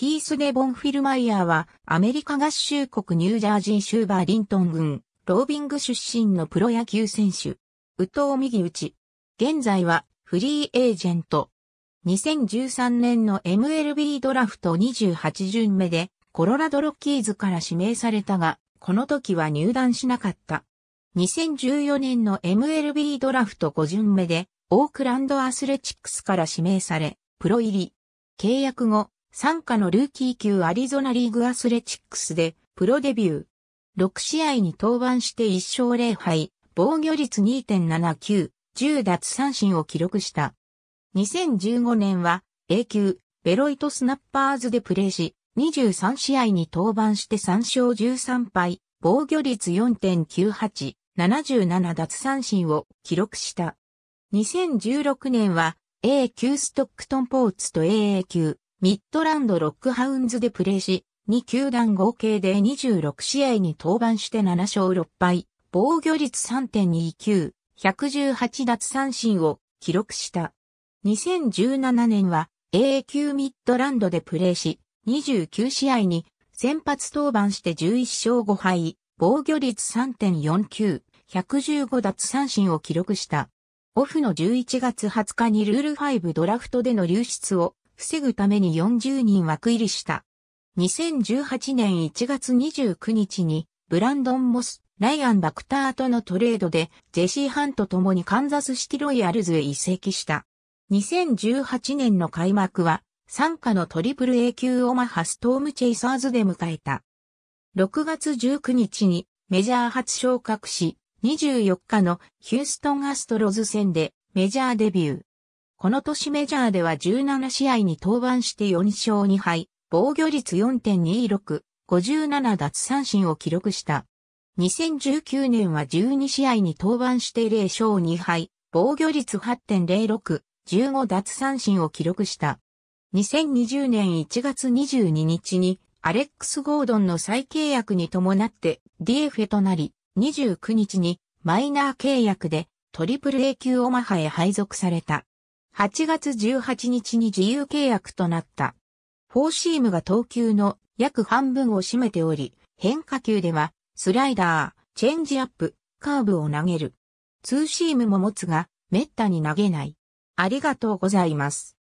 ヒース・デ・ボンフィルマイヤーは、アメリカ合衆国ニュージャージー州バーリントン郡、ロービング出身のプロ野球選手。右藤右打ち。現在は、フリーエージェント。2013年の MLB ドラフト28巡目で、コロラドロッキーズから指名されたが、この時は入団しなかった。2014年の MLB ドラフト5巡目で、オークランドアスレチックスから指名され、プロ入り。契約後、参加のルーキー級アリゾナリーグアスレチックスでプロデビュー。6試合に登板して1勝0敗、防御率2.79、10奪三振を記録した。2015年は A 級ベロイトスナッパーズでプレーし、23試合に登板して3勝13敗、防御率4.98、77奪三振を記録した。2016年は A 級ストックトンポーツと AA 級ミッドランドロックハウンズでプレーし、2球団合計で26試合に登板して7勝6敗、防御率3.29、118奪三振を記録した。2017年は A 級ミッドランドでプレーし、29試合に先発登板して11勝5敗、防御率3.49、115奪三振を記録した。オフの11月20日にルール5ドラフトでの流出を防ぐために40人枠入りした。2018年1月29日に、ブランドン・モス、ライアン・バクターとのトレードで、ジェシー・ハンと共にカンザスシティ・ロイヤルズへ移籍した。2018年の開幕は、参加のトリプル A 級オマハストームチェイサーズで迎えた。6月19日にメジャー初昇格し、24日のヒューストンアストロズ戦でメジャーデビュー。この年メジャーでは17試合に登板して4勝2敗、防御率4.26、57奪三振を記録した。2019年は12試合に登板して0勝2敗、防御率8.06、15奪三振を記録した。2020年1月22日にアレックス・ゴードンの再契約に伴って d f となり、29日にマイナー契約でトリプル A 級オマハへ配属された。8月18日に自由契約となった。フォーシームが投球の約半分を占めており、変化球では、スライダー、チェンジアップ、カーブを投げる。ツーシームも持つが、滅多に投げない。ありがとうございます。